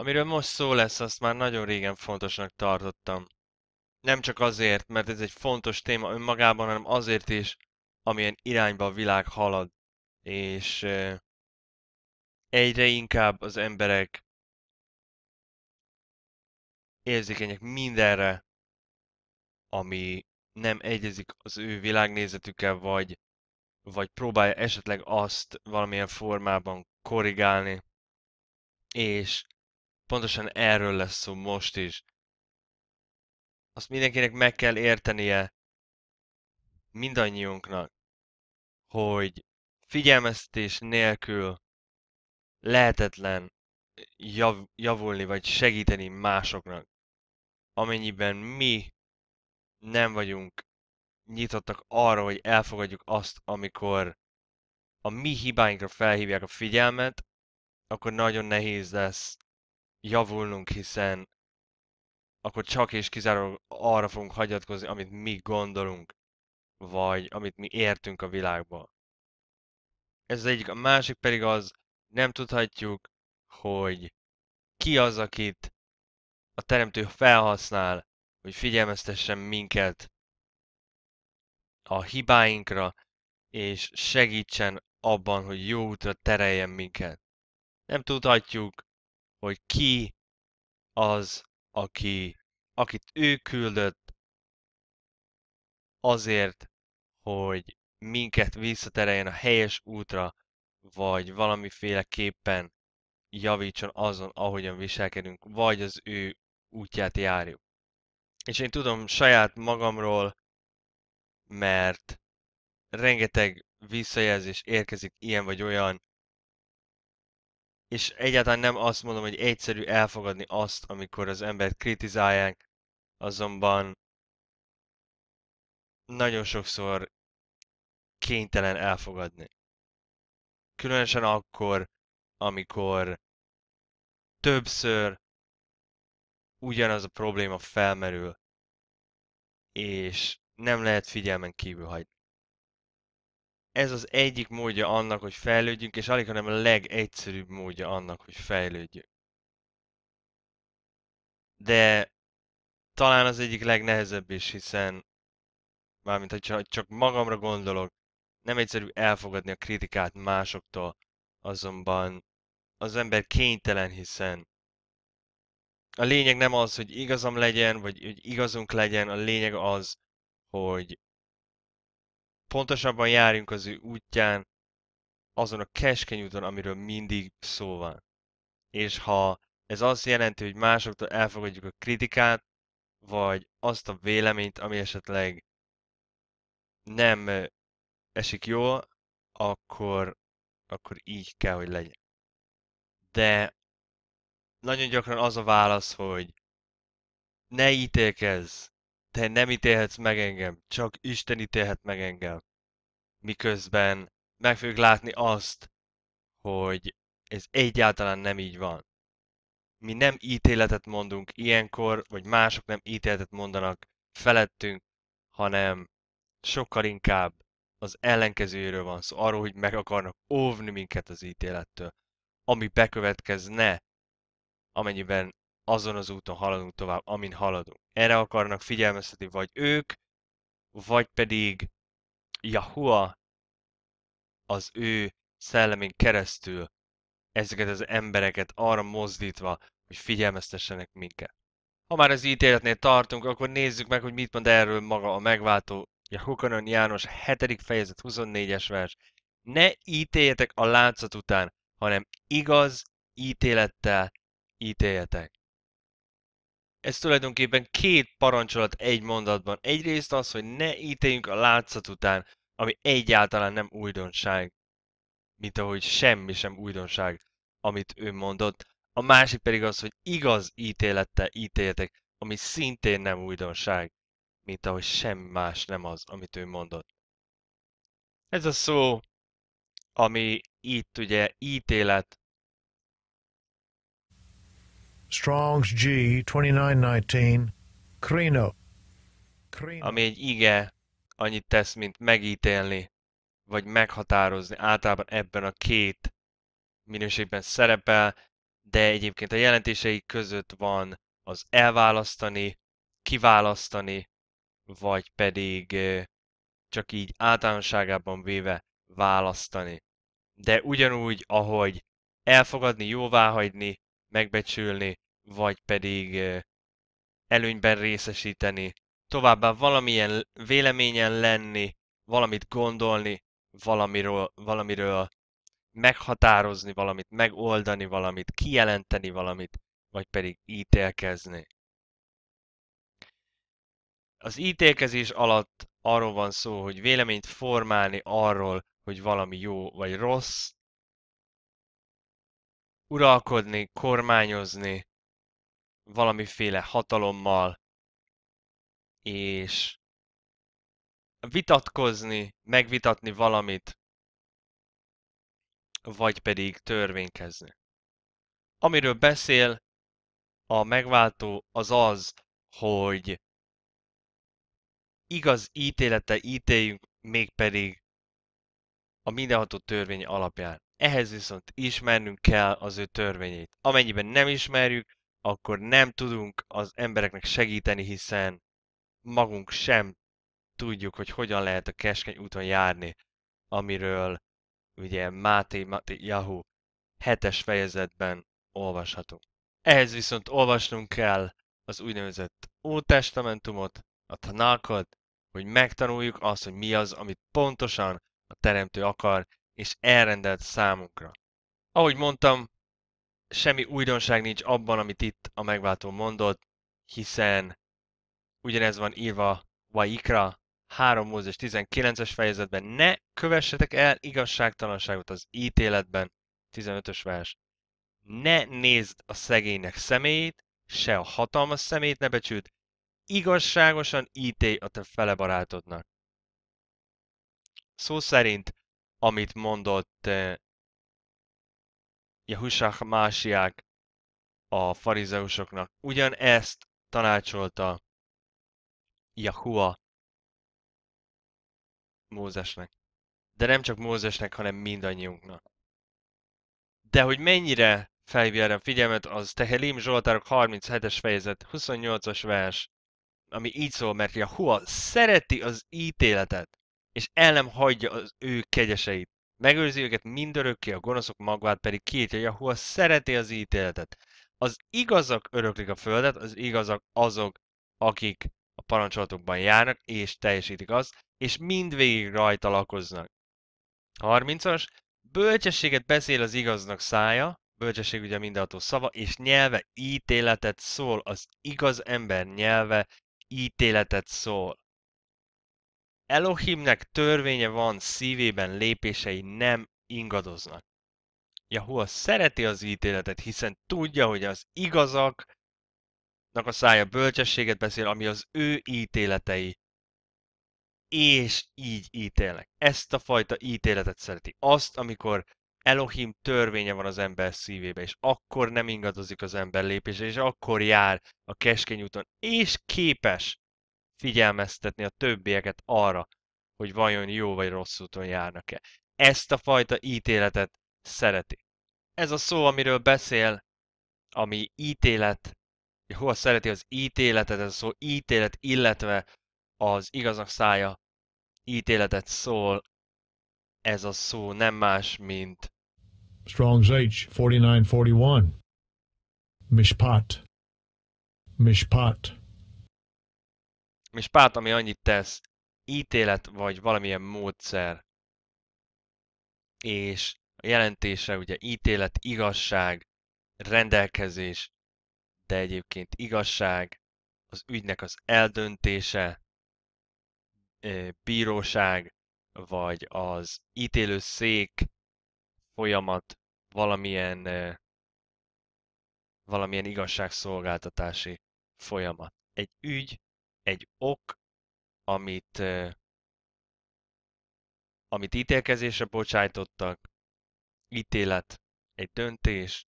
Amiről most szó lesz, azt már nagyon régen fontosnak tartottam. Nem csak azért, mert ez egy fontos téma önmagában, hanem azért is, amilyen irányba a világ halad, és egyre inkább az emberek érzékenyek mindenre, ami nem egyezik az ő világnézetükkel, vagy, vagy próbálja esetleg azt valamilyen formában korrigálni. És Pontosan erről lesz szó most is. Azt mindenkinek meg kell értenie, mindannyiunknak, hogy figyelmeztetés nélkül lehetetlen jav, javulni vagy segíteni másoknak, amennyiben mi nem vagyunk nyitottak arra, hogy elfogadjuk azt, amikor a mi hibáinkra felhívják a figyelmet, akkor nagyon nehéz lesz javulnunk, hiszen akkor csak és kizárólag arra fogunk hagyatkozni, amit mi gondolunk, vagy amit mi értünk a világba. Ez az egyik. A másik pedig az, nem tudhatjuk, hogy ki az, akit a teremtő felhasznál, hogy figyelmeztessen minket a hibáinkra, és segítsen abban, hogy jó útra tereljen minket. Nem tudhatjuk, hogy ki az, aki, akit ő küldött azért, hogy minket visszatereljen a helyes útra, vagy valamiféleképpen javítson azon, ahogyan viselkedünk, vagy az ő útját járjuk. És én tudom saját magamról, mert rengeteg visszajelzés érkezik ilyen vagy olyan és egyáltalán nem azt mondom, hogy egyszerű elfogadni azt, amikor az embert kritizálják, azonban nagyon sokszor kénytelen elfogadni. Különösen akkor, amikor többször ugyanaz a probléma felmerül, és nem lehet figyelmen kívül hagyni ez az egyik módja annak, hogy fejlődjünk, és alig, hanem a legegyszerűbb módja annak, hogy fejlődjünk. De talán az egyik legnehezebb is, hiszen mármint, ha csak magamra gondolok, nem egyszerű elfogadni a kritikát másoktól, azonban az ember kénytelen, hiszen a lényeg nem az, hogy igazam legyen, vagy hogy igazunk legyen, a lényeg az, hogy Pontosabban járjunk az ő útján, azon a keskeny úton, amiről mindig szó van. És ha ez azt jelenti, hogy másoktól elfogadjuk a kritikát, vagy azt a véleményt, ami esetleg nem esik jól, akkor, akkor így kell, hogy legyen. De nagyon gyakran az a válasz, hogy ne ítélkezz, te nem ítélhetsz meg engem, csak Isten ítélhet meg engem. Miközben meg fogjuk látni azt, hogy ez egyáltalán nem így van. Mi nem ítéletet mondunk ilyenkor, vagy mások nem ítéletet mondanak felettünk, hanem sokkal inkább az ellenkezőjéről van szó, arról, hogy meg akarnak óvni minket az ítélettől, ami bekövetkezne, amennyiben azon az úton haladunk tovább, amin haladunk. Erre akarnak figyelmeztetni vagy ők, vagy pedig Yahua az ő szellemén keresztül ezeket az embereket arra mozdítva, hogy figyelmeztessenek minket. Ha már az ítéletnél tartunk, akkor nézzük meg, hogy mit mond erről maga a megváltó. Jahukanon János 7. fejezet 24-es vers. Ne ítéljetek a látszat után, hanem igaz ítélettel ítéljetek ez tulajdonképpen két parancsolat egy mondatban. Egyrészt az, hogy ne ítéljünk a látszat után, ami egyáltalán nem újdonság, mint ahogy semmi sem újdonság, amit ő mondott. A másik pedig az, hogy igaz ítélettel ítéljetek, ami szintén nem újdonság, mint ahogy semmi más nem az, amit ő mondott. Ez a szó, ami itt ugye ítélet Strong's G 2919, Crino. Ami egy ige annyit tesz, mint megítélni, vagy meghatározni. Általában ebben a két minőségben szerepel, de egyébként a jelentései között van az elválasztani, kiválasztani, vagy pedig csak így általánosságában véve választani. De ugyanúgy, ahogy elfogadni, jóváhagyni, megbecsülni, vagy pedig előnyben részesíteni, továbbá valamilyen véleményen lenni, valamit gondolni, valamiről, valamiről meghatározni valamit, megoldani valamit, kijelenteni valamit, vagy pedig ítélkezni. Az ítélkezés alatt arról van szó, hogy véleményt formálni arról, hogy valami jó vagy rossz, uralkodni, kormányozni valamiféle hatalommal, és vitatkozni, megvitatni valamit, vagy pedig törvénykezni. Amiről beszél a megváltó az az, hogy igaz ítélete ítéljünk, mégpedig a mindenható törvény alapján. Ehhez viszont ismernünk kell az ő törvényét. Amennyiben nem ismerjük, akkor nem tudunk az embereknek segíteni, hiszen magunk sem tudjuk, hogy hogyan lehet a keskeny úton járni, amiről ugye Máté, Máté Jahu hetes fejezetben olvashatunk. Ehhez viszont olvasnunk kell az úgynevezett Ótestamentumot, a Tanákat, hogy megtanuljuk azt, hogy mi az, amit pontosan a Teremtő akar, és elrendelt számunkra. Ahogy mondtam, semmi újdonság nincs abban, amit itt a megváltó mondott, hiszen ugyanez van írva Waikra 3 Mózes 19-es fejezetben, ne kövessetek el igazságtalanságot az ítéletben, 15-ös vers. Ne nézd a szegénynek személyét, se a hatalmas szemét ne becsüld, igazságosan ítélj a te fele barátodnak. Szó szerint amit mondott eh, Jehusach Másiák a farizeusoknak. ugyan ezt tanácsolta Jahua Mózesnek. De nem csak Mózesnek, hanem mindannyiunknak. De hogy mennyire felhívja erre a figyelmet, az Tehelim Zsoltárok 37-es fejezet, 28-as vers, ami így szól, mert Jahua szereti az ítéletet, és el nem hagyja az ő kegyeseit. Megőrzi őket mindörökké, a gonoszok magvát pedig kiítja Jahua szereti az ítéletet. Az igazak öröklik a földet, az igazak azok, akik a parancsolatokban járnak, és teljesítik azt, és mindvégig rajta lakoznak. 30-as, bölcsességet beszél az igaznak szája, bölcsesség ugye mindenható szava, és nyelve ítéletet szól, az igaz ember nyelve ítéletet szól. Elohimnek törvénye van, szívében lépései nem ingadoznak. Jahua szereti az ítéletet, hiszen tudja, hogy az igazaknak a szája bölcsességet beszél, ami az ő ítéletei. És így ítélnek. Ezt a fajta ítéletet szereti. Azt, amikor Elohim törvénye van az ember szívébe, és akkor nem ingadozik az ember lépése, és akkor jár a keskeny úton, és képes figyelmeztetni a többieket arra, hogy vajon jó vagy rossz úton járnak-e. Ezt a fajta ítéletet szereti. Ez a szó, amiről beszél, ami ítélet, hova szereti az ítéletet, ez a szó ítélet, illetve az igaznak szája ítéletet szól, ez a szó nem más, mint Strong's H 4941 Mishpat Mishpat és párt, ami annyit tesz, ítélet vagy valamilyen módszer, és a jelentése ugye ítélet, igazság, rendelkezés, de egyébként igazság, az ügynek az eldöntése, bíróság, vagy az ítélő szék folyamat valamilyen, valamilyen igazságszolgáltatási folyamat. Egy ügy egy ok, amit, amit ítélkezésre bocsájtottak, ítélet, egy döntés,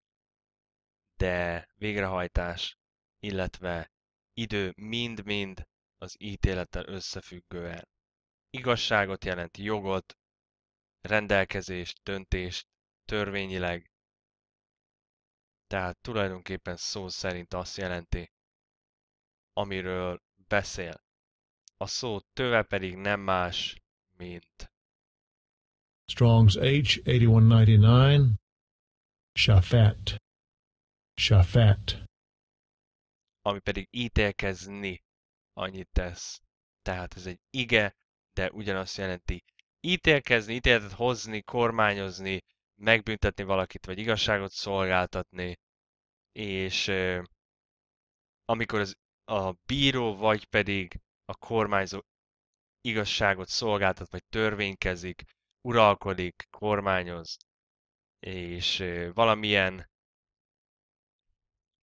de végrehajtás, illetve idő mind-mind az ítélettel összefüggően. Igazságot jelent jogot, rendelkezést, döntést, törvényileg. Tehát tulajdonképpen szó szerint azt jelenti, amiről beszél. A szó töve pedig nem más, mint. Strong's H, 8199, Shafet, Shafet. Ami pedig ítélkezni annyit tesz. Tehát ez egy ige, de ugyanazt jelenti ítélkezni, ítéletet hozni, kormányozni, megbüntetni valakit, vagy igazságot szolgáltatni, és euh, amikor az a bíró vagy pedig a kormányzó igazságot szolgáltat, vagy törvénykezik, uralkodik, kormányoz, és valamilyen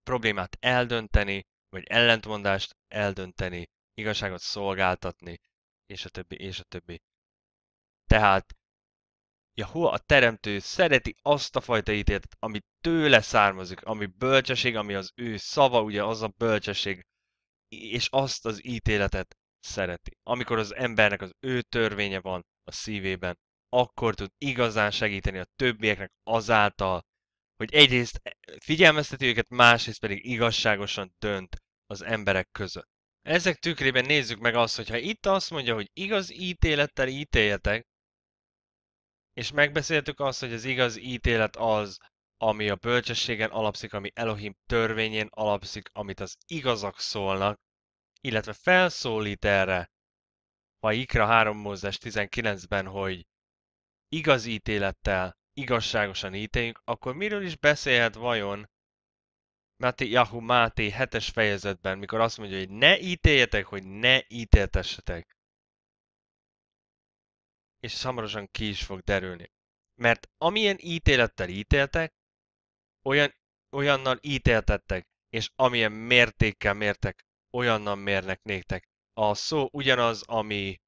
problémát eldönteni, vagy ellentmondást eldönteni, igazságot szolgáltatni, és a többi, és a többi. Tehát hol a teremtő szereti azt a fajta ítéletet, ami tőle származik, ami bölcsesség, ami az ő szava, ugye az a bölcsesség, és azt az ítéletet szereti. Amikor az embernek az ő törvénye van a szívében, akkor tud igazán segíteni a többieknek azáltal, hogy egyrészt e, figyelmezteti őket, másrészt pedig igazságosan dönt az emberek között. Ezek tükrében nézzük meg azt, hogyha itt azt mondja, hogy igaz ítélettel ítéljetek, és megbeszéltük azt, hogy az igaz ítélet az, ami a bölcsességen alapszik, ami Elohim törvényén alapszik, amit az igazak szólnak, illetve felszólít erre a Ikra 3 Mózes 19-ben, hogy igaz ítélettel igazságosan ítéljünk, akkor miről is beszélhet vajon Máté Jahu Máté 7-es fejezetben, mikor azt mondja, hogy ne ítéljetek, hogy ne ítéltessetek. És ez hamarosan ki is fog derülni. Mert amilyen ítélettel ítéltek, olyan, olyannal ítéltettek, és amilyen mértékkel mértek, olyannal mérnek néktek. A szó ugyanaz, ami,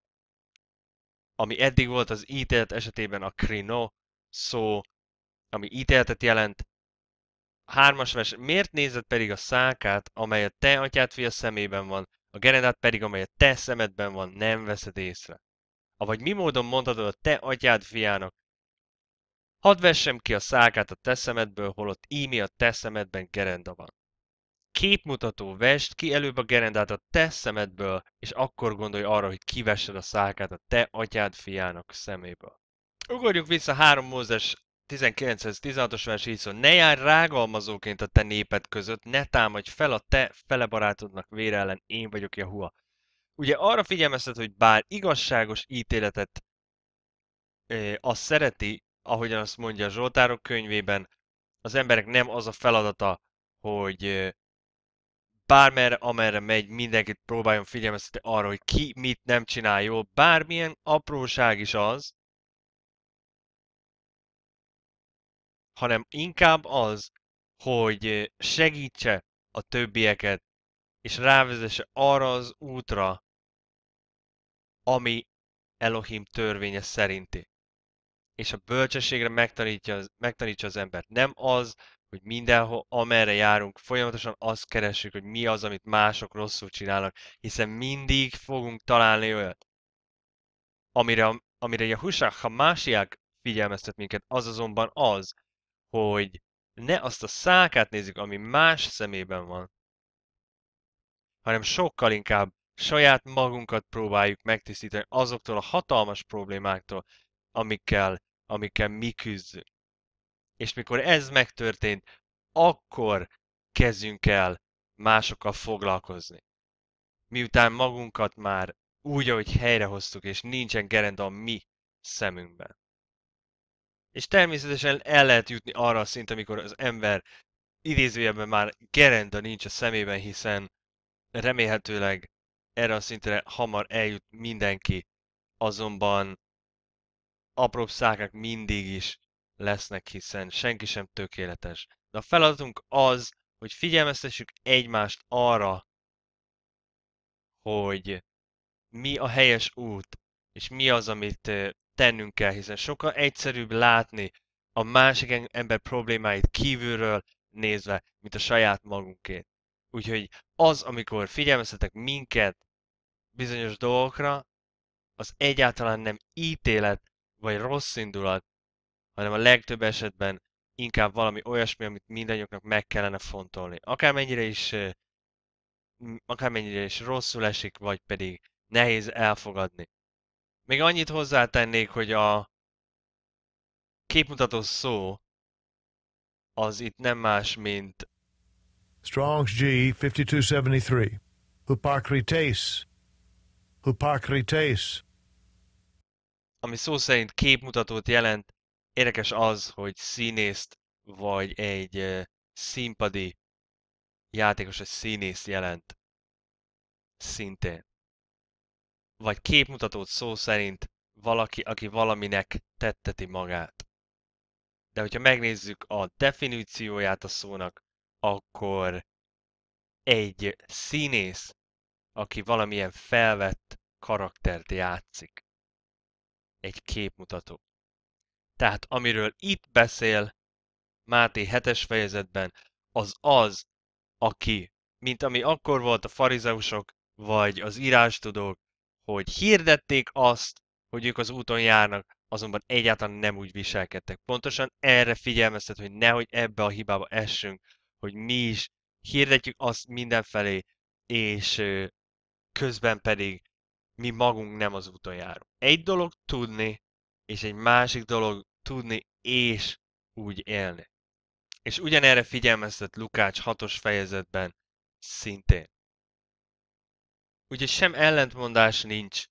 ami eddig volt az ítélet esetében a krino szó, ami ítéletet jelent. Hármas vers, miért nézed pedig a szákát, amely a te atyád fia szemében van, a genedát pedig, amely a te szemedben van, nem veszed észre? Avagy mi módon mondhatod a te atyád fiának, Hadd vessem ki a szákát a teszemedből, holott ími a teszemedben gerenda van. Képmutató vest ki előbb a gerendát a te szemedből, és akkor gondolj arra, hogy kivessed a szákát a te atyád fiának szeméből. Ugorjuk vissza 3 Mózes 19-16-os vers így szó, ne járj rágalmazóként a te néped között, ne támadj fel a te fele barátodnak vére ellen, én vagyok Jahua. Ugye arra figyelmeztet, hogy bár igazságos ítéletet eh, azt szereti, ahogyan azt mondja a Zsoltárok könyvében, az emberek nem az a feladata, hogy bármerre, amerre megy, mindenkit próbáljon figyelmeztetni arra, hogy ki mit nem csinál jól, bármilyen apróság is az, hanem inkább az, hogy segítse a többieket, és rávezesse arra az útra, ami Elohim törvénye szerinti és a bölcsességre megtanítja az, megtanítja az embert. Nem az, hogy mindenhol, amerre járunk, folyamatosan azt keressük, hogy mi az, amit mások rosszul csinálnak, hiszen mindig fogunk találni olyat, amire, amire Ha Hamásiák figyelmeztet minket, az azonban az, hogy ne azt a szákát nézzük, ami más szemében van, hanem sokkal inkább saját magunkat próbáljuk megtisztítani azoktól a hatalmas problémáktól, amikkel amikkel mi küzdünk. És mikor ez megtörtént, akkor kezdjünk el másokkal foglalkozni. Miután magunkat már úgy, ahogy helyrehoztuk, és nincsen gerenda a mi szemünkben. És természetesen el lehet jutni arra a szint, amikor az ember idézőjelben már gerenda nincs a szemében, hiszen remélhetőleg erre a szintre hamar eljut mindenki, azonban apró szákák mindig is lesznek, hiszen senki sem tökéletes. De a feladatunk az, hogy figyelmeztessük egymást arra, hogy mi a helyes út, és mi az, amit tennünk kell, hiszen sokkal egyszerűbb látni a másik ember problémáit kívülről nézve, mint a saját magunkét. Úgyhogy az, amikor figyelmeztetek minket bizonyos dolgokra, az egyáltalán nem ítélet, vagy rossz indulat, hanem a legtöbb esetben inkább valami olyasmi, amit mindannyiunknak meg kellene fontolni. Akármennyire is, akármennyire is rosszul esik, vagy pedig nehéz elfogadni. Még annyit hozzátennék, hogy a képmutató szó az itt nem más, mint Strong's G 5273. Hypocrites. Hypocrites ami szó szerint képmutatót jelent, érdekes az, hogy színészt vagy egy színpadi játékos egy színész jelent. Szintén. Vagy képmutatót szó szerint valaki, aki valaminek tetteti magát. De hogyha megnézzük a definícióját a szónak, akkor egy színész, aki valamilyen felvett karaktert játszik egy képmutató. Tehát amiről itt beszél Máté 7 fejezetben, az az, aki, mint ami akkor volt a farizeusok, vagy az írástudók, hogy hirdették azt, hogy ők az úton járnak, azonban egyáltalán nem úgy viselkedtek. Pontosan erre figyelmeztet, hogy nehogy ebbe a hibába essünk, hogy mi is hirdetjük azt mindenfelé, és közben pedig mi magunk nem az úton járunk. Egy dolog tudni, és egy másik dolog tudni és úgy élni. És ugyanerre figyelmeztet Lukács hatos fejezetben szintén. Ugye sem ellentmondás nincs,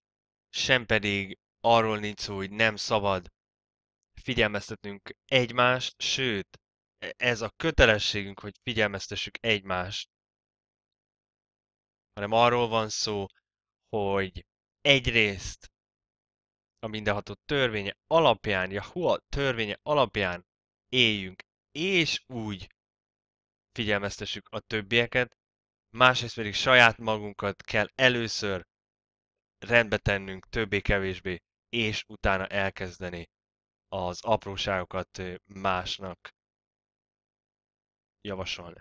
sem pedig arról nincs szó, hogy nem szabad figyelmeztetnünk egymást, sőt, e, ez a kötelességünk, hogy figyelmeztessük egymást, hanem arról van szó, hogy egyrészt a mindenható törvénye alapján, Yahua törvénye alapján éljünk, és úgy figyelmeztessük a többieket, másrészt pedig saját magunkat kell először rendbe tennünk többé-kevésbé, és utána elkezdeni az apróságokat másnak javasolni.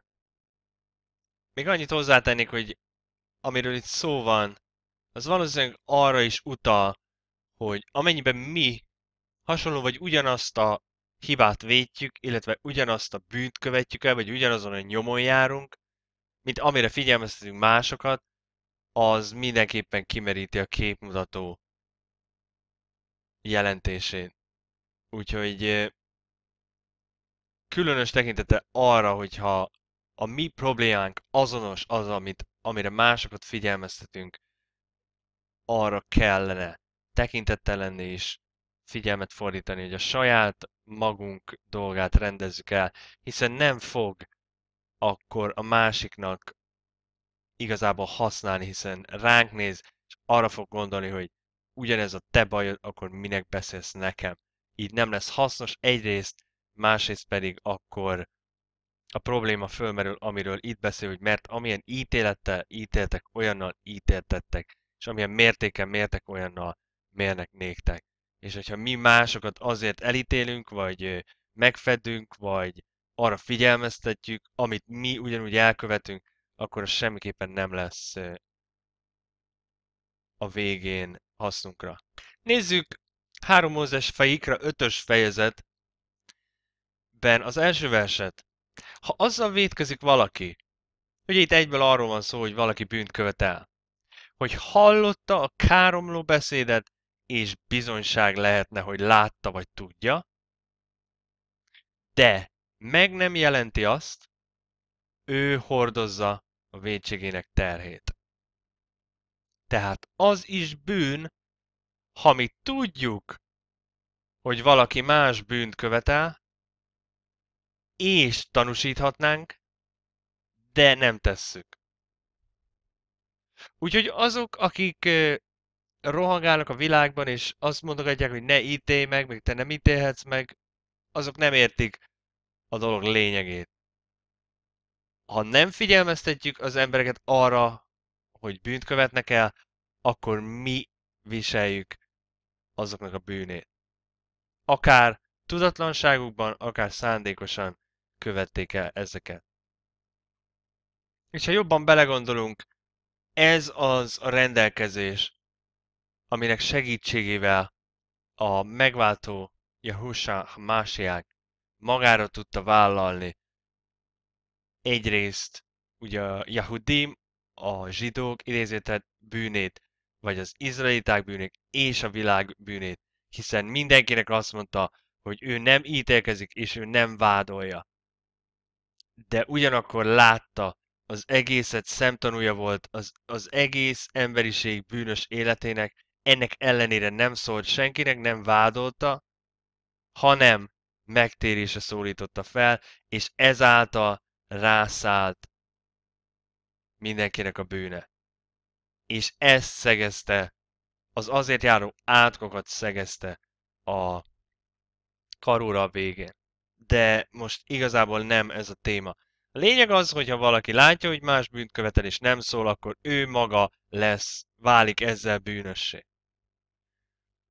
Még annyit hozzátennék, hogy amiről itt szó van, az valószínűleg arra is utal, hogy amennyiben mi hasonló vagy ugyanazt a hibát vétjük, illetve ugyanazt a bűnt követjük el, vagy ugyanazon a nyomon járunk, mint amire figyelmeztetünk másokat, az mindenképpen kimeríti a képmutató jelentését. Úgyhogy különös tekintete arra, hogyha a mi problémánk azonos az, amit, amire másokat figyelmeztetünk, arra kellene tekintettel lenni és figyelmet fordítani, hogy a saját magunk dolgát rendezzük el, hiszen nem fog akkor a másiknak igazából használni, hiszen ránk néz, és arra fog gondolni, hogy ugyanez a te bajod, akkor minek beszélsz nekem. Így nem lesz hasznos egyrészt, másrészt pedig akkor a probléma fölmerül, amiről itt beszél, hogy mert amilyen ítélettel ítéltek, olyannal ítéltettek és amilyen mértéken mértek, olyannal mérnek néktek. És hogyha mi másokat azért elítélünk, vagy megfedünk, vagy arra figyelmeztetjük, amit mi ugyanúgy elkövetünk, akkor az semmiképpen nem lesz a végén hasznunkra. Nézzük 3 Mózes fejikra 5-ös fejezet, ben az első verset. Ha azzal védkezik valaki, ugye itt egyből arról van szó, hogy valaki bűnt követel hogy hallotta a káromló beszédet, és bizonyság lehetne, hogy látta vagy tudja, de meg nem jelenti azt, ő hordozza a védségének terhét. Tehát az is bűn, ha mi tudjuk, hogy valaki más bűnt követel, és tanúsíthatnánk, de nem tesszük. Úgyhogy azok, akik rohangálnak a világban, és azt mondogatják, hogy ne ítélj meg, még te nem ítélhetsz meg, azok nem értik a dolog lényegét. Ha nem figyelmeztetjük az embereket arra, hogy bűnt követnek el, akkor mi viseljük azoknak a bűnét. Akár tudatlanságukban, akár szándékosan követték el ezeket. És ha jobban belegondolunk, ez az a rendelkezés, aminek segítségével a megváltó Yahusha Másiák magára tudta vállalni egyrészt ugye a Yahudim, a zsidók idézétett bűnét, vagy az izraeliták bűnét és a világ bűnét, hiszen mindenkinek azt mondta, hogy ő nem ítélkezik és ő nem vádolja. De ugyanakkor látta, az egészet szemtanúja volt, az, az egész emberiség bűnös életének, ennek ellenére nem szólt senkinek, nem vádolta, hanem megtérése szólította fel, és ezáltal rászállt mindenkinek a bűne. És ezt szegezte, az azért járó átkokat szegezte a karóra a végén. De most igazából nem ez a téma. Lényeg az, hogyha valaki látja, hogy más bűnt követel és nem szól, akkor ő maga lesz, válik ezzel bűnössé.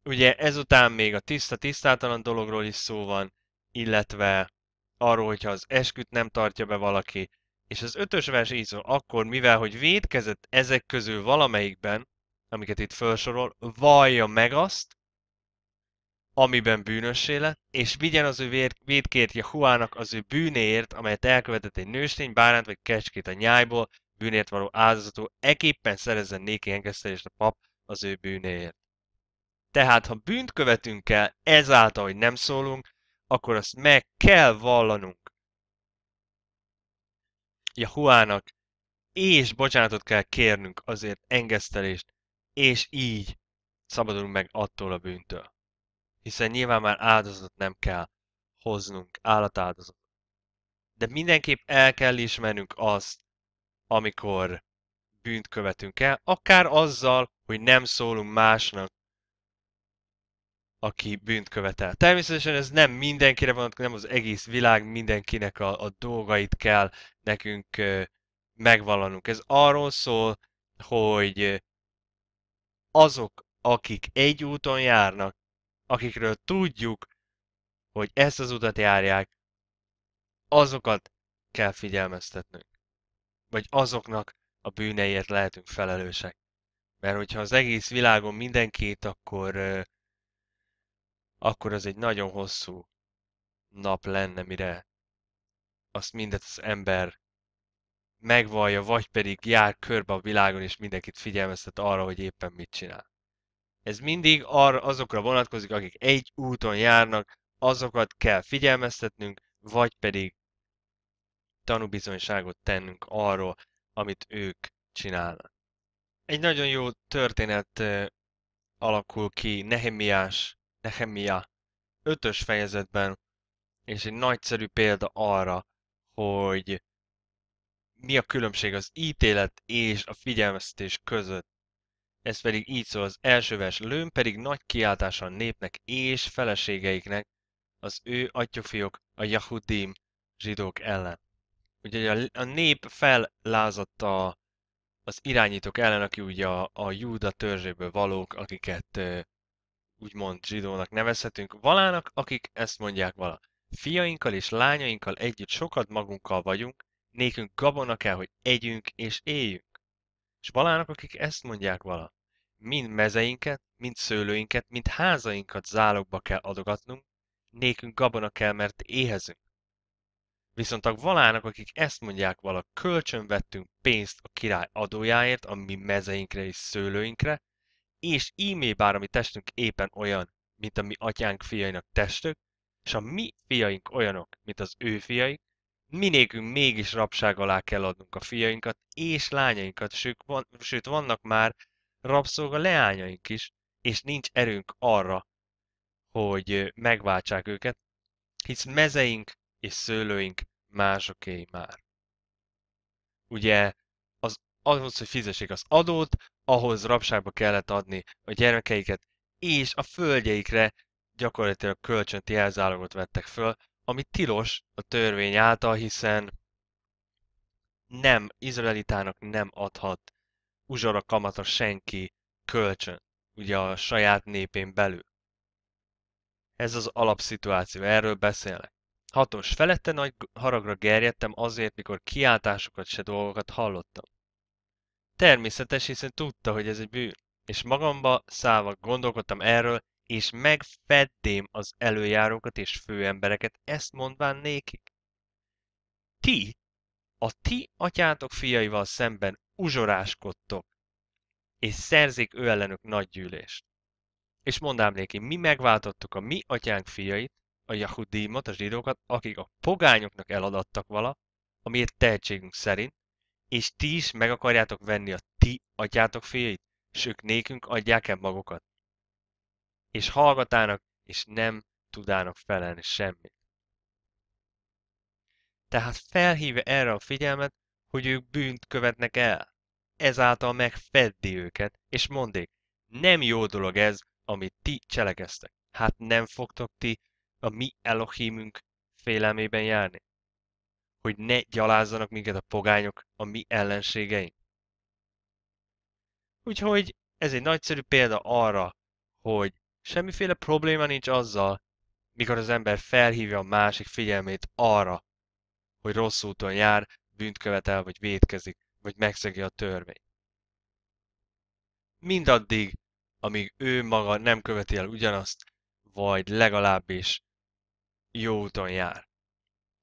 Ugye ezután még a tiszta-tisztátalan dologról is szó van, illetve arról, hogyha az esküt nem tartja be valaki, és az ötös vers így szól, akkor mivel, hogy védkezett ezek közül valamelyikben, amiket itt felsorol, vallja meg azt, amiben bűnössé lett, és vigyen az ő védkét Jehuának az ő bűnéért, amelyet elkövetett egy nőstény, báránt vagy kecskét a nyájból, bűnért való áldozatú, eképpen szerezzen néki engesztelést a pap az ő bűnéért. Tehát, ha bűnt követünk el ezáltal, hogy nem szólunk, akkor azt meg kell vallanunk. Jahuának, és bocsánatot kell kérnünk azért engesztelést, és így szabadulunk meg attól a bűntől hiszen nyilván már áldozatot nem kell hoznunk, állatáldozat. De mindenképp el kell ismernünk azt, amikor bűnt követünk el, akár azzal, hogy nem szólunk másnak, aki bűnt követel. Természetesen ez nem mindenkire vonatkozik, nem az egész világ mindenkinek a, a dolgait kell nekünk megvallanunk. Ez arról szól, hogy azok, akik egy úton járnak, akikről tudjuk, hogy ezt az utat járják, azokat kell figyelmeztetnünk. Vagy azoknak a bűneiért lehetünk felelősek. Mert hogyha az egész világon mindenkit, akkor, akkor az egy nagyon hosszú nap lenne, mire azt mindet az ember megvallja, vagy pedig jár körbe a világon, és mindenkit figyelmeztet arra, hogy éppen mit csinál. Ez mindig arra, azokra vonatkozik, akik egy úton járnak, azokat kell figyelmeztetnünk, vagy pedig tanúbizonyságot tennünk arról, amit ők csinálnak. Egy nagyon jó történet alakul ki Nehemiás, Nehemia 5 fejezetben, és egy nagyszerű példa arra, hogy mi a különbség az ítélet és a figyelmeztetés között ez pedig így szól az első vers. Lőn pedig nagy a népnek és feleségeiknek, az ő atyafiok, a Jahudim zsidók ellen. Ugye a, a nép fellázadt a, az irányítók ellen, aki ugye a, a Júda törzséből valók, akiket úgymond zsidónak nevezhetünk, valának, akik ezt mondják vala. Fiainkkal és lányainkkal együtt sokat magunkkal vagyunk, nékünk gabona kell, hogy együnk és éljünk. És valának, akik ezt mondják vala mind mezeinket, mind szőlőinket, mind házainkat zálogba kell adogatnunk, nékünk gabona kell, mert éhezünk. Viszont a valának, akik ezt mondják vala, kölcsön vettünk pénzt a király adójáért, a mi mezeinkre és szőlőinkre, és ímé bár a mi testünk éppen olyan, mint a mi atyánk fiainak testük, és a mi fiaink olyanok, mint az ő fiai, minékünk mégis rabság alá kell adnunk a fiainkat és lányainkat, sőt, van, sőt vannak már, rabszolga leányaink is, és nincs erőnk arra, hogy megváltsák őket, hisz mezeink és szőlőink másoké már. Ugye az, ahhoz, hogy fizessék az adót, ahhoz rabságba kellett adni a gyermekeiket, és a földjeikre gyakorlatilag kölcsönti elzálogot vettek föl, ami tilos a törvény által, hiszen nem, izraelitának nem adhat uzsora kamata senki kölcsön, ugye a saját népén belül. Ez az alapszituáció, erről beszélek. Hatos, felette nagy haragra gerjedtem azért, mikor kiáltásokat se dolgokat hallottam. Természetes, hiszen tudta, hogy ez egy bűn, és magamba szállva gondolkodtam erről, és megfeddém az előjárókat és főembereket, ezt mondván nékik. Ti, a ti atyátok fiaival szemben uzsoráskodtok, és szerzik ő ellenük nagy gyűlést. És mondám néki, mi megváltottuk a mi atyánk fiait, a Jahudímot, a zsidókat, akik a pogányoknak eladattak vala, amiért tehetségünk szerint, és ti is meg akarjátok venni a ti atyátok fiait, s ők nékünk adják el magukat. És hallgatának, és nem tudának felelni semmit. Tehát felhívja erre a figyelmet, hogy ők bűnt követnek el. Ezáltal megfeddi őket, és mondék, nem jó dolog ez, amit ti cselekeztek. Hát nem fogtok ti a mi Elohimünk félelmében járni? Hogy ne gyalázzanak minket a pogányok, a mi ellenségeink? Úgyhogy ez egy nagyszerű példa arra, hogy semmiféle probléma nincs azzal, mikor az ember felhívja a másik figyelmét arra, hogy rossz úton jár, bűnt követel, vagy védkezik, vagy megszegi a törvény. Mindaddig, amíg ő maga nem követi el ugyanazt, vagy legalábbis jó úton jár.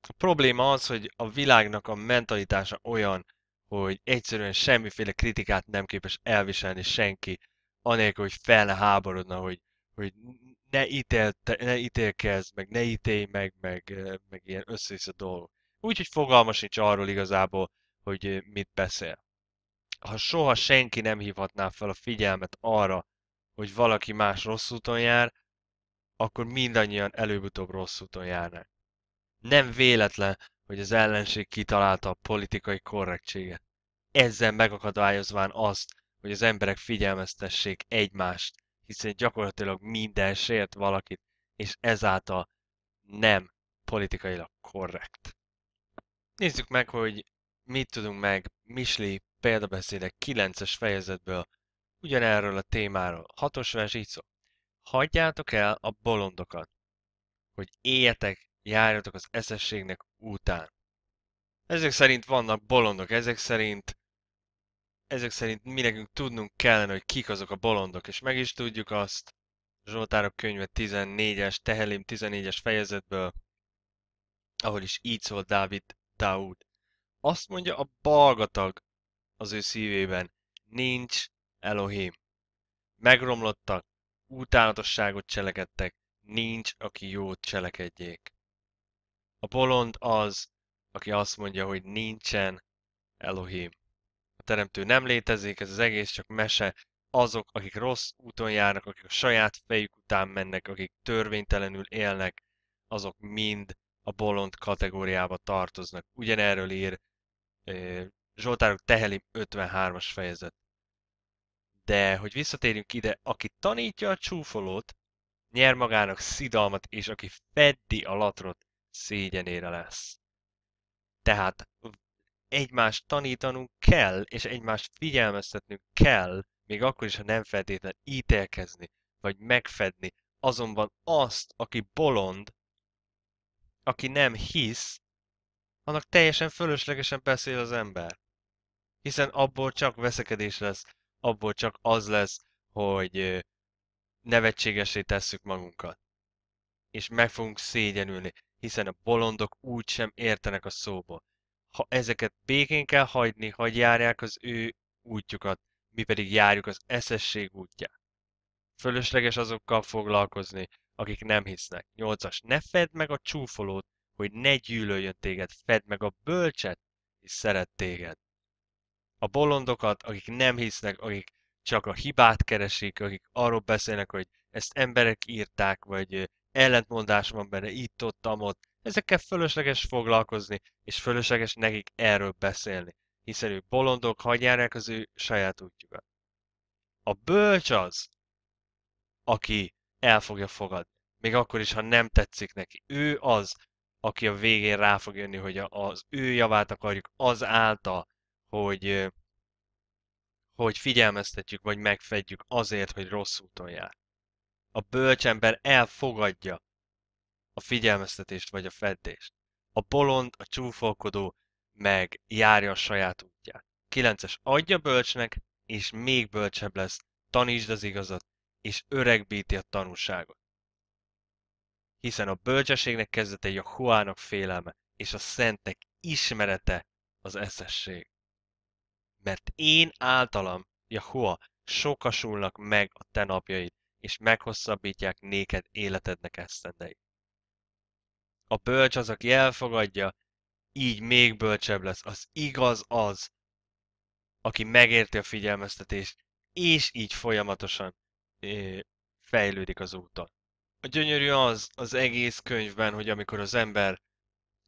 A probléma az, hogy a világnak a mentalitása olyan, hogy egyszerűen semmiféle kritikát nem képes elviselni senki, anélkül, hogy fel ne háborodna, hogy, hogy ne, ítél, ne ítélkezz, meg ne ítélj meg, meg, eh, meg ilyen össze a dolgok. Úgyhogy fogalma sincs arról igazából, hogy mit beszél. Ha soha senki nem hívhatná fel a figyelmet arra, hogy valaki más rossz úton jár, akkor mindannyian előbb-utóbb rossz úton járnak. Nem véletlen, hogy az ellenség kitalálta a politikai korrektséget. Ezzel megakadályozván azt, hogy az emberek figyelmeztessék egymást, hiszen gyakorlatilag minden sért valakit, és ezáltal nem politikailag korrekt. Nézzük meg, hogy mit tudunk meg Misli példabeszédek 9-es fejezetből ugyanerről a témáról. Hatos vers így szól. Hagyjátok el a bolondokat, hogy éljetek, járjatok az eszességnek után. Ezek szerint vannak bolondok, ezek szerint ezek szerint mi nekünk tudnunk kellene, hogy kik azok a bolondok, és meg is tudjuk azt Zsoltárok könyve 14-es, Tehelim 14-es fejezetből, ahol is így szólt Dávid Utaút. Azt mondja a balgatag az ő szívében, nincs Elohim. Megromlottak, utálatosságot cselekedtek, nincs, aki jót cselekedjék. A bolond az, aki azt mondja, hogy nincsen Elohim. A teremtő nem létezik, ez az egész csak mese, azok, akik rossz úton járnak, akik a saját fejük után mennek, akik törvénytelenül élnek, azok mind a bolond kategóriába tartoznak. Ugyanerről ír Zsoltárok Tehelim 53-as fejezet. De, hogy visszatérjünk ide, aki tanítja a csúfolót, nyer magának szidalmat, és aki feddi a latrot, szégyenére lesz. Tehát egymást tanítanunk kell, és egymást figyelmeztetnünk kell, még akkor is, ha nem feltétlenül ítélkezni, vagy megfedni, azonban azt, aki bolond, aki nem hisz, annak teljesen fölöslegesen beszél az ember. Hiszen abból csak veszekedés lesz, abból csak az lesz, hogy nevetségesé tesszük magunkat. És meg fogunk szégyenülni, hiszen a bolondok úgy sem értenek a szóból. Ha ezeket békén kell hagyni, hogy járják az ő útjukat, mi pedig járjuk az eszesség útját. Fölösleges azokkal foglalkozni, akik nem hisznek. Nyolcas, ne fedd meg a csúfolót, hogy ne gyűlöljön téged, fedd meg a bölcset, és szeret téged. A bolondokat, akik nem hisznek, akik csak a hibát keresik, akik arról beszélnek, hogy ezt emberek írták, vagy ellentmondás van benne, itt, ott, amott. Ezekkel fölösleges foglalkozni, és fölösleges nekik erről beszélni, hiszen ők bolondok, hagyják az ő saját útjukat. A bölcs az, aki el fogja fogadni. Még akkor is, ha nem tetszik neki. Ő az, aki a végén rá fog jönni, hogy az ő javát akarjuk az által, hogy, hogy figyelmeztetjük, vagy megfedjük azért, hogy rossz úton jár. A bölcsember elfogadja a figyelmeztetést, vagy a feddést. A bolond, a csúfolkodó meg járja a saját útját. 9-es adja bölcsnek, és még bölcsebb lesz, tanítsd az igazat, és öregbíti a tanúságot. Hiszen a bölcsességnek kezdete huának félelme, és a szentnek ismerete az eszesség. Mert én általam, Jahua, sokasulnak meg a te napjaid, és meghosszabbítják néked életednek esztendeit. A bölcs az, aki elfogadja, így még bölcsebb lesz. Az igaz az, aki megérti a figyelmeztetést, és így folyamatosan fejlődik az úton. A gyönyörű az az egész könyvben, hogy amikor az ember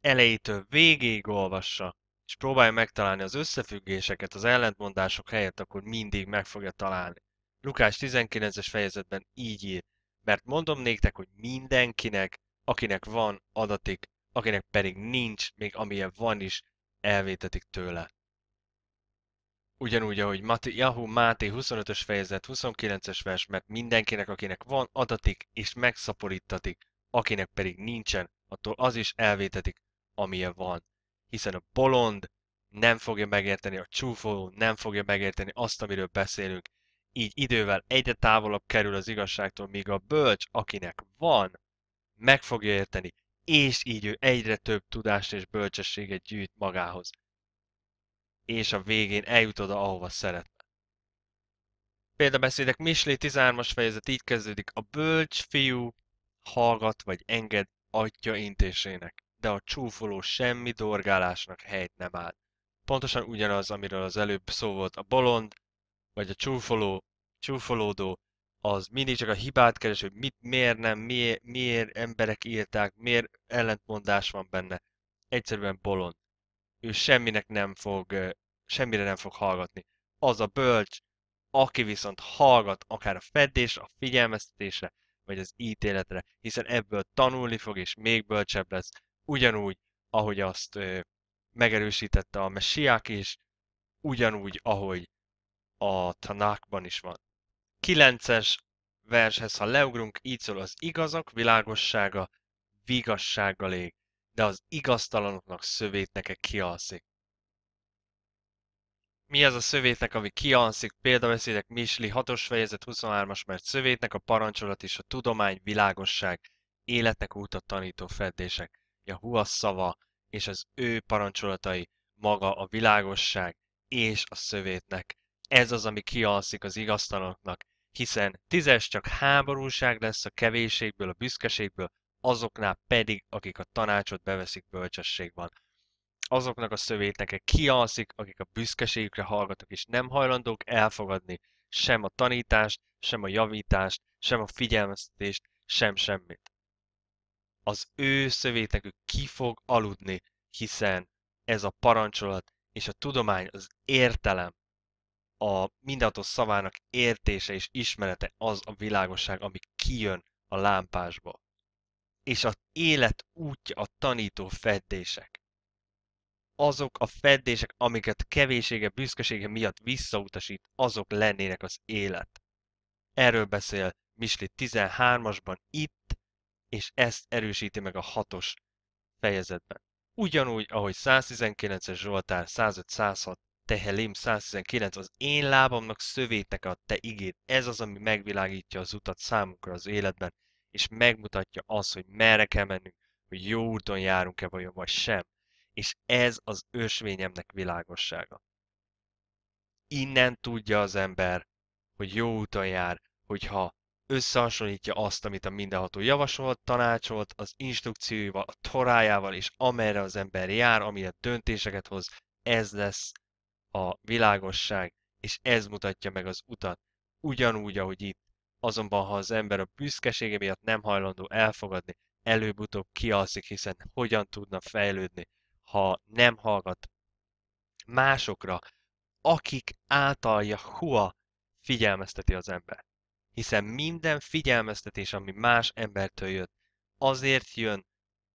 elejétől végéig olvassa, és próbálja megtalálni az összefüggéseket az ellentmondások helyett, akkor mindig meg fogja találni. Lukás 19-es fejezetben így ír, mert mondom néktek, hogy mindenkinek, akinek van, adatik, akinek pedig nincs, még amilyen van is, elvétetik tőle ugyanúgy, ahogy Mati, Yahoo Máté 25-ös fejezet, 29-es vers, mert mindenkinek, akinek van, adatik és megszaporítatik, akinek pedig nincsen, attól az is elvétetik, amilyen van. Hiszen a bolond nem fogja megérteni, a csúfoló nem fogja megérteni azt, amiről beszélünk. Így idővel egyre távolabb kerül az igazságtól, míg a bölcs, akinek van, meg fogja érteni, és így ő egyre több tudást és bölcsességet gyűjt magához és a végén eljut oda, ahova szeretne. Példabeszédek Mislé 13-as fejezet így kezdődik, a bölcs fiú hallgat vagy enged atya intésének, de a csúfoló semmi dorgálásnak helyt nem áll. Pontosan ugyanaz, amiről az előbb szó volt, a bolond, vagy a csúfoló, csúfolódó, az mindig csak a hibát keres, hogy mit, miért nem, miért, miért emberek írták, miért ellentmondás van benne. Egyszerűen bolond ő semminek nem fog, semmire nem fog hallgatni. Az a bölcs, aki viszont hallgat akár a fedés, a figyelmeztetésre, vagy az ítéletre, hiszen ebből tanulni fog, és még bölcsebb lesz, ugyanúgy, ahogy azt ö, megerősítette a messiák is, ugyanúgy, ahogy a tanákban is van. 9-es vershez, ha leugrunk, így szól az igazak világossága, vigassággal ég de az igaztalanoknak szövétneke kialszik. Mi az a szövétnek, ami kialszik? Példabeszédek Misli 6-os fejezet 23-as, mert szövétnek a parancsolat és a tudomány, világosság, életnek útat tanító feddések, Jahua szava és az ő parancsolatai, maga a világosság és a szövétnek. Ez az, ami kialszik az igaztalanoknak, hiszen tízes csak háborúság lesz a kevésségből, a büszkeségből, azoknál pedig, akik a tanácsot beveszik bölcsességben. Azoknak a szövétnekek kialszik, akik a büszkeségükre hallgatok, és nem hajlandók elfogadni sem a tanítást, sem a javítást, sem a figyelmeztetést, sem semmit. Az ő szövétnekük ki fog aludni, hiszen ez a parancsolat és a tudomány, az értelem, a mindenható szavának értése és ismerete az a világosság, ami kijön a lámpásba és az élet útja a tanító feddések. Azok a feddések, amiket kevésége, büszkesége miatt visszautasít, azok lennének az élet. Erről beszél Misli 13-asban itt, és ezt erősíti meg a hatos fejezetben. Ugyanúgy, ahogy 119-es Zsoltár 105-106, Tehelim 119 az én lábamnak szövétek a te igét. Ez az, ami megvilágítja az utat számunkra az életben, és megmutatja azt, hogy merre kell mennünk, hogy jó úton járunk-e vajon, vagy sem. És ez az ösvényemnek világossága. Innen tudja az ember, hogy jó úton jár, hogyha összehasonlítja azt, amit a mindenható javasolt, tanácsolt, az instrukcióival, a torájával, és amerre az ember jár, a döntéseket hoz, ez lesz a világosság, és ez mutatja meg az utat. Ugyanúgy, ahogy itt azonban ha az ember a büszkesége miatt nem hajlandó elfogadni, előbb-utóbb kialszik, hiszen hogyan tudna fejlődni, ha nem hallgat másokra, akik által Yahua figyelmezteti az ember. Hiszen minden figyelmeztetés, ami más embertől jött, azért jön,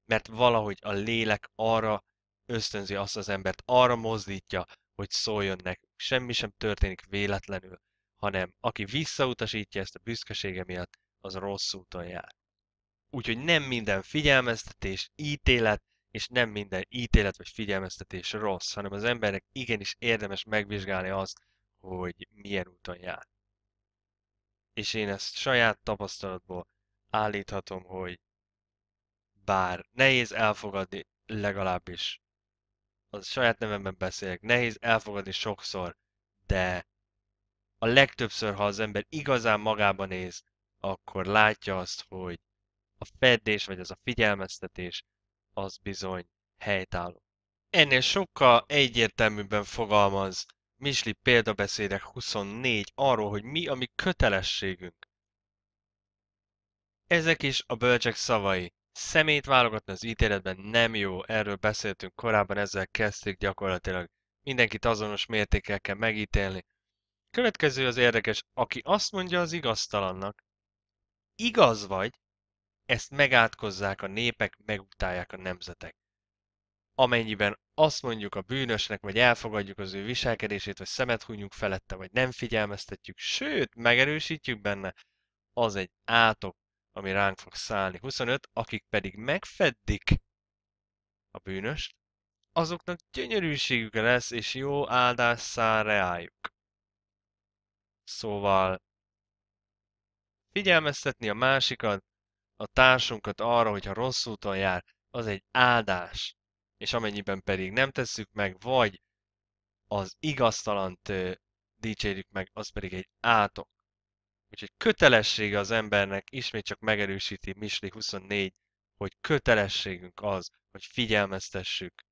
mert valahogy a lélek arra ösztönzi azt az embert, arra mozdítja, hogy szóljon nekünk. Semmi sem történik véletlenül, hanem aki visszautasítja ezt a büszkesége miatt, az rossz úton jár. Úgyhogy nem minden figyelmeztetés, ítélet, és nem minden ítélet vagy figyelmeztetés rossz, hanem az embernek igenis érdemes megvizsgálni azt, hogy milyen úton jár. És én ezt saját tapasztalatból állíthatom, hogy bár nehéz elfogadni, legalábbis az saját nevemben beszélek, nehéz elfogadni sokszor, de a legtöbbször, ha az ember igazán magába néz, akkor látja azt, hogy a fedés vagy az a figyelmeztetés az bizony helytálló. Ennél sokkal egyértelműbben fogalmaz Misli példabeszédek 24 arról, hogy mi a mi kötelességünk. Ezek is a bölcsek szavai. Szemét válogatni az ítéletben nem jó, erről beszéltünk korábban, ezzel kezdtük gyakorlatilag. Mindenkit azonos mértékkel kell megítélni, Következő az érdekes. Aki azt mondja, az igaztalannak. Igaz vagy, ezt megátkozzák a népek, megutálják a nemzetek. Amennyiben azt mondjuk a bűnösnek, vagy elfogadjuk az ő viselkedését, vagy szemet hunyunk felette, vagy nem figyelmeztetjük, sőt, megerősítjük benne, az egy átok, ami ránk fog szállni. 25, akik pedig megfeddik a bűnöst, azoknak gyönyörűségük lesz, és jó áldás száll reájuk. Szóval figyelmeztetni a másikat, a társunkat arra, hogyha rossz úton jár, az egy áldás. És amennyiben pedig nem tesszük meg, vagy az igaztalant dicsérjük meg, az pedig egy átok. Úgyhogy kötelessége az embernek, ismét csak megerősíti Misli 24, hogy kötelességünk az, hogy figyelmeztessük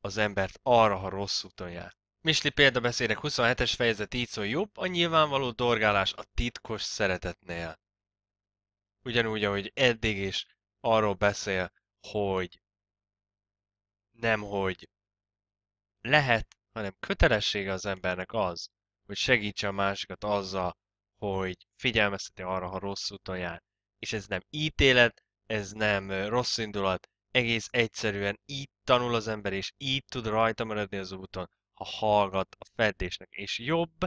az embert arra, ha rossz úton jár. Misli példabeszédek 27-es fejezet így szól jobb, a nyilvánvaló dorgálás a titkos szeretetnél. Ugyanúgy, ahogy eddig is arról beszél, hogy nem, hogy lehet, hanem kötelessége az embernek az, hogy segítse a másikat azzal, hogy figyelmezteti arra, ha rossz úton jár. És ez nem ítélet, ez nem rossz indulat, egész egyszerűen így tanul az ember, és így tud rajta maradni az úton a hallgat a fedésnek, és jobb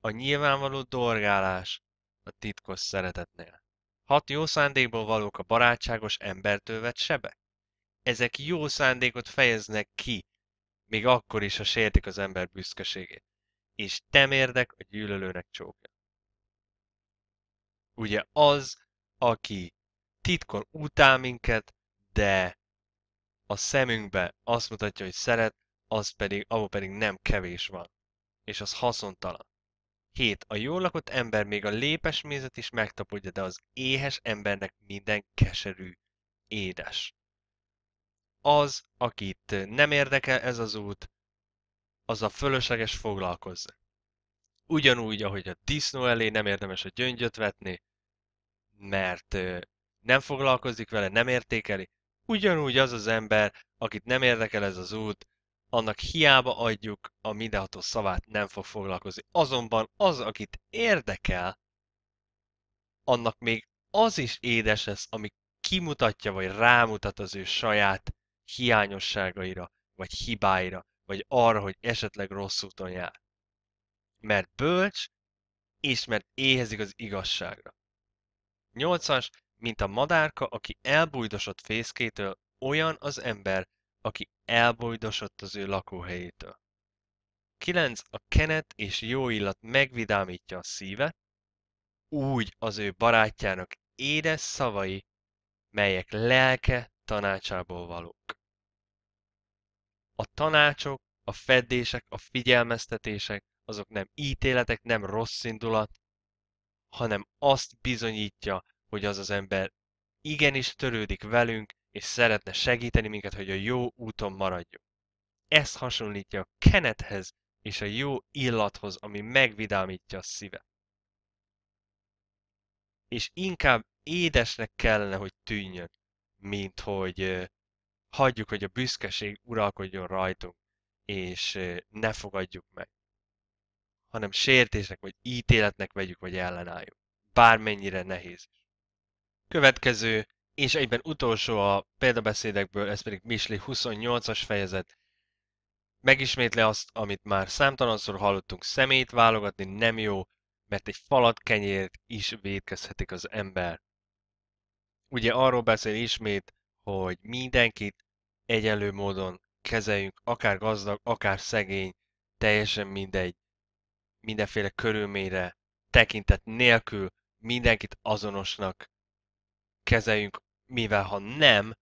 a nyilvánvaló dorgálás a titkos szeretetnél. Hat jó szándékból valók a barátságos embertől vett sebe. Ezek jó szándékot fejeznek ki, még akkor is, ha sértik az ember büszkeségét. És temérdek a gyűlölőnek csókja. Ugye az, aki titkon utál minket, de a szemünkbe azt mutatja, hogy szeret, az pedig, abban pedig nem kevés van, és az haszontalan. 7. A jól lakott ember még a lépes mézet is megtapodja, de az éhes embernek minden keserű, édes. Az, akit nem érdekel ez az út, az a fölösleges foglalkozza. Ugyanúgy, ahogy a disznó elé nem érdemes a gyöngyöt vetni, mert nem foglalkozik vele, nem értékeli. Ugyanúgy az az ember, akit nem érdekel ez az út, annak hiába adjuk a mindenható szavát, nem fog foglalkozni. Azonban az, akit érdekel, annak még az is édes lesz, ami kimutatja vagy rámutat az ő saját hiányosságaira, vagy hibáira, vagy arra, hogy esetleg rossz úton jár. Mert bölcs, és mert éhezik az igazságra. Nyolcas, mint a madárka, aki elbújdosott fészkétől, olyan az ember, aki elbojdosott az ő lakóhelyétől. 9. A kenet és jó illat megvidámítja a szívet, úgy az ő barátjának édes szavai, melyek lelke tanácsából valók. A tanácsok, a fedések, a figyelmeztetések, azok nem ítéletek, nem rossz indulat, hanem azt bizonyítja, hogy az az ember igenis törődik velünk, és szeretne segíteni minket, hogy a jó úton maradjunk. Ezt hasonlítja a kenethez és a jó illathoz, ami megvidámítja a szívet. És inkább édesnek kellene, hogy tűnjön, mint hogy hagyjuk, hogy a büszkeség uralkodjon rajtunk, és ne fogadjuk meg. Hanem sértésnek, vagy ítéletnek vegyük, vagy ellenálljuk. Bármennyire nehéz. Következő és egyben utolsó a példabeszédekből, ez pedig Misli 28-as fejezet. Megismétli azt, amit már számtalanszor hallottunk, szemét válogatni nem jó, mert egy falat kenyért is védkezhetik az ember. Ugye arról beszél ismét, hogy mindenkit egyenlő módon kezeljünk, akár gazdag, akár szegény, teljesen mindegy, mindenféle körülményre, tekintet nélkül mindenkit azonosnak kezeljünk mivel ha nem,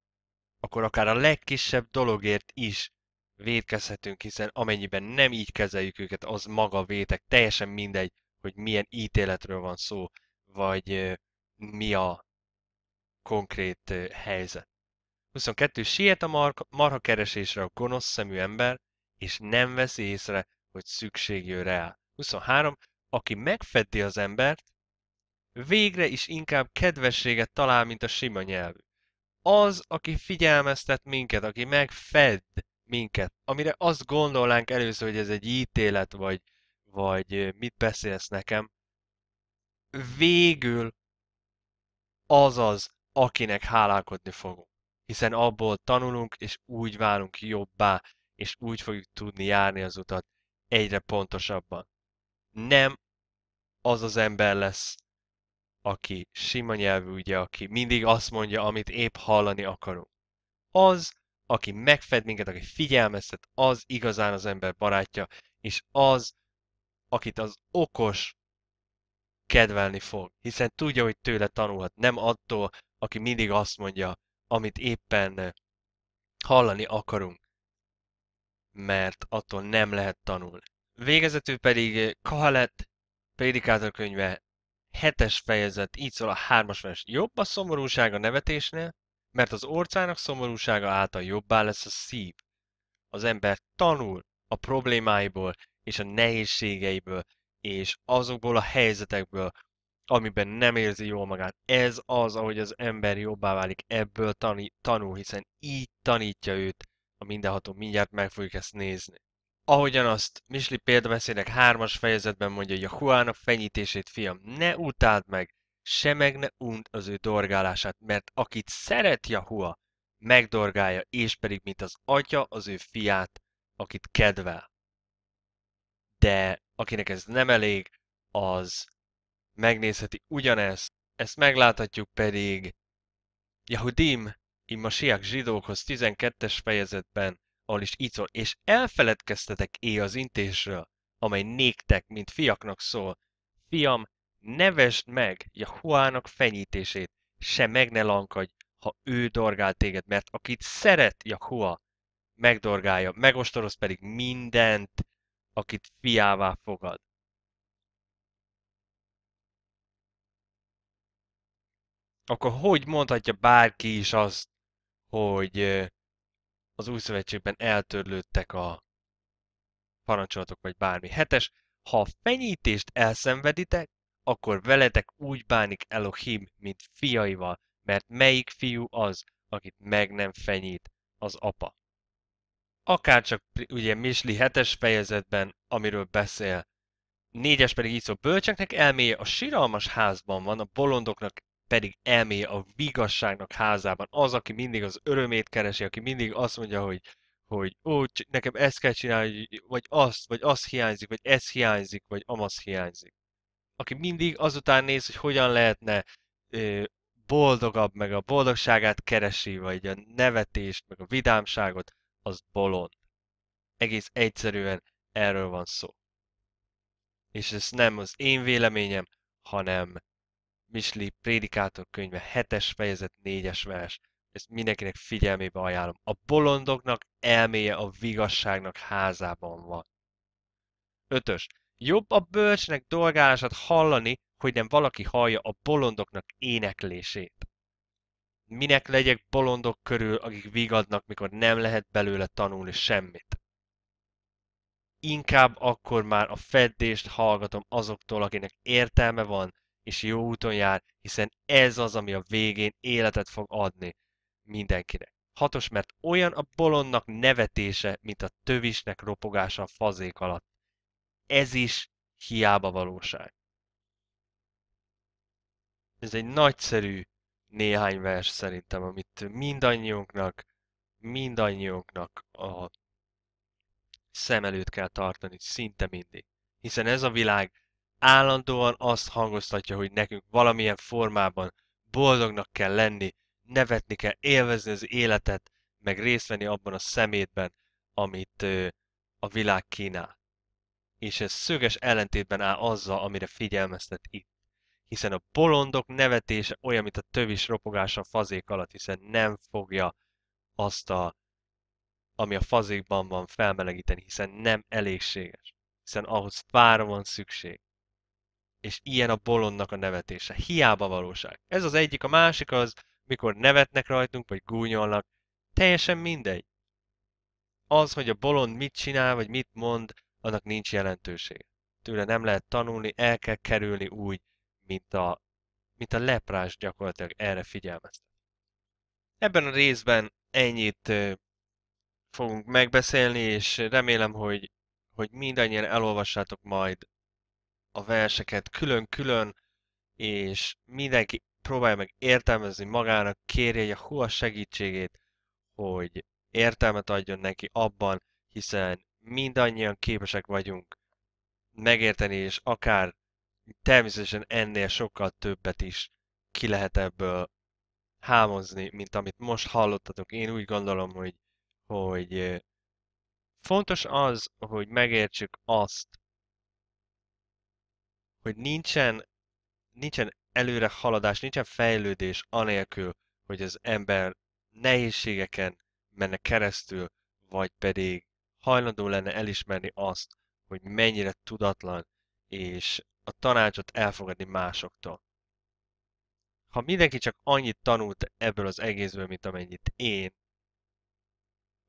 akkor akár a legkisebb dologért is védkezhetünk, hiszen amennyiben nem így kezeljük őket, az maga vétek, teljesen mindegy, hogy milyen ítéletről van szó, vagy mi a konkrét helyzet. 22. Siet a mar- marha keresésre a gonosz szemű ember, és nem veszi észre, hogy szükség jön rá. 23. Aki megfeddi az embert, végre is inkább kedvességet talál, mint a sima nyelvű. Az, aki figyelmeztet minket, aki megfed minket, amire azt gondolnánk először, hogy ez egy ítélet, vagy, vagy mit beszélsz nekem, végül az az, akinek hálálkodni fogunk. Hiszen abból tanulunk, és úgy válunk jobbá, és úgy fogjuk tudni járni az utat egyre pontosabban. Nem az az ember lesz, aki sima nyelvű, ugye, aki mindig azt mondja, amit épp hallani akarunk. Az, aki megfed minket, aki figyelmeztet, az igazán az ember barátja, és az, akit az okos kedvelni fog, hiszen tudja, hogy tőle tanulhat, nem attól, aki mindig azt mondja, amit éppen hallani akarunk, mert attól nem lehet tanulni. Végezetül pedig Kahalet prédikátor könyve Hetes fejezet, így szól a hármas vers. Jobb a szomorúság a nevetésnél, mert az orcának szomorúsága által jobbá lesz a szív. Az ember tanul a problémáiból és a nehézségeiből, és azokból a helyzetekből, amiben nem érzi jól magát. Ez az, ahogy az ember jobbá válik, ebből tanul, hiszen így tanítja őt a mindenható. Mindjárt meg fogjuk ezt nézni. Ahogyan azt Misli példabeszének hármas fejezetben mondja hogy a fenyítését, fiam, ne utáld meg, se meg ne unt az ő dorgálását, mert akit szeret Jahua, megdorgálja, és pedig mint az atya az ő fiát, akit kedvel. De akinek ez nem elég, az megnézheti ugyanezt, ezt megláthatjuk pedig Yahudim, imma zsidókhoz 12-es fejezetben, ahol is így szól, és elfeledkeztetek é az intésről, amely néktek, mint fiaknak szól. Fiam, nevesd meg Jahuának fenyítését, se meg ne lankadj, ha ő dorgál téged, mert akit szeret Jahua, megdorgálja, megostoroz pedig mindent, akit fiává fogad. Akkor hogy mondhatja bárki is azt, hogy az új szövetségben eltörlődtek a parancsolatok vagy bármi. Hetes, ha a fenyítést elszenveditek, akkor veletek úgy bánik Elohim, mint fiaival, mert melyik fiú az, akit meg nem fenyít az apa. Akárcsak ugye Misli hetes fejezetben, amiről beszél, négyes pedig így szól, bölcseknek elméje a siralmas házban van, a bolondoknak pedig Emi a vigasságnak házában. Az, aki mindig az örömét keresi, aki mindig azt mondja, hogy hogy ó, nekem ezt kell csinálni, vagy azt, vagy azt hiányzik, vagy ez hiányzik, vagy amaz hiányzik. Aki mindig azután néz, hogy hogyan lehetne ö, boldogabb, meg a boldogságát keresi, vagy a nevetést, meg a vidámságot, az bolond. Egész egyszerűen erről van szó. És ez nem az én véleményem, hanem Misli Prédikátor könyve 7-es fejezet 4-es vers. Ezt mindenkinek figyelmébe ajánlom. A bolondoknak elméje a vigasságnak házában van. 5-ös. Jobb a bölcsnek dolgálását hallani, hogy nem valaki hallja a bolondoknak éneklését. Minek legyek bolondok körül, akik vigadnak, mikor nem lehet belőle tanulni semmit inkább akkor már a feddést hallgatom azoktól, akinek értelme van, és jó úton jár, hiszen ez az, ami a végén életet fog adni mindenkinek. Hatos, mert olyan a bolondnak nevetése, mint a tövisnek ropogása a fazék alatt. Ez is hiába valóság. Ez egy nagyszerű néhány vers szerintem, amit mindannyiunknak, mindannyiunknak a szem előtt kell tartani, szinte mindig. Hiszen ez a világ állandóan azt hangoztatja, hogy nekünk valamilyen formában boldognak kell lenni, nevetni kell, élvezni az életet, meg részt venni abban a szemétben, amit ö, a világ kínál. És ez szöges ellentétben áll azzal, amire figyelmeztet itt. Hiszen a bolondok nevetése olyan, mint a tövis ropogása a fazék alatt, hiszen nem fogja azt a, ami a fazékban van felmelegíteni, hiszen nem elégséges. Hiszen ahhoz fára van szükség és ilyen a bolondnak a nevetése. Hiába valóság. Ez az egyik, a másik az, mikor nevetnek rajtunk, vagy gúnyolnak, teljesen mindegy. Az, hogy a bolond mit csinál, vagy mit mond, annak nincs jelentősége. Tőle nem lehet tanulni, el kell kerülni úgy, mint a, mint a leprás gyakorlatilag erre figyelmeztet. Ebben a részben ennyit fogunk megbeszélni, és remélem, hogy, hogy mindannyian elolvassátok majd a verseket külön-külön, és mindenki próbálja meg értelmezni magának, kérje a hua segítségét, hogy értelmet adjon neki abban, hiszen mindannyian képesek vagyunk megérteni, és akár természetesen ennél sokkal többet is ki lehet ebből hámozni, mint amit most hallottatok. Én úgy gondolom, hogy, hogy fontos az, hogy megértsük azt, hogy nincsen, nincsen előre haladás, nincsen fejlődés anélkül, hogy az ember nehézségeken menne keresztül, vagy pedig hajlandó lenne elismerni azt, hogy mennyire tudatlan, és a tanácsot elfogadni másoktól. Ha mindenki csak annyit tanult ebből az egészből, mint amennyit én,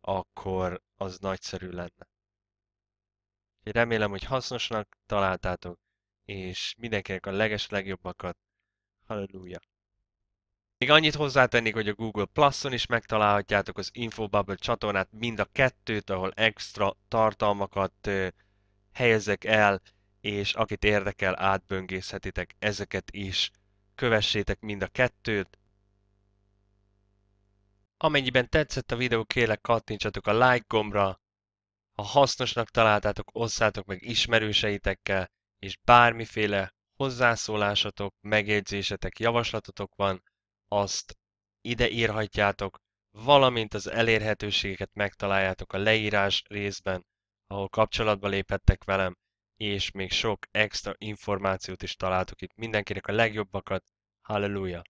akkor az nagyszerű lenne. remélem, hogy hasznosnak találtátok, és mindenkinek a leges legjobbakat. Halleluja! Még annyit hozzátennék, hogy a Google Plus-on is megtalálhatjátok az Infobubble csatornát, mind a kettőt, ahol extra tartalmakat helyezek el, és akit érdekel, átböngészhetitek ezeket is. Kövessétek mind a kettőt. Amennyiben tetszett a videó, kérlek kattintsatok a like gombra. Ha hasznosnak találtátok, osszátok meg ismerőseitekkel, és bármiféle hozzászólásatok, megjegyzésetek, javaslatotok van, azt ide írhatjátok, valamint az elérhetőségeket megtaláljátok a leírás részben, ahol kapcsolatba léphettek velem, és még sok extra információt is találtok itt. Mindenkinek a legjobbakat, halleluja!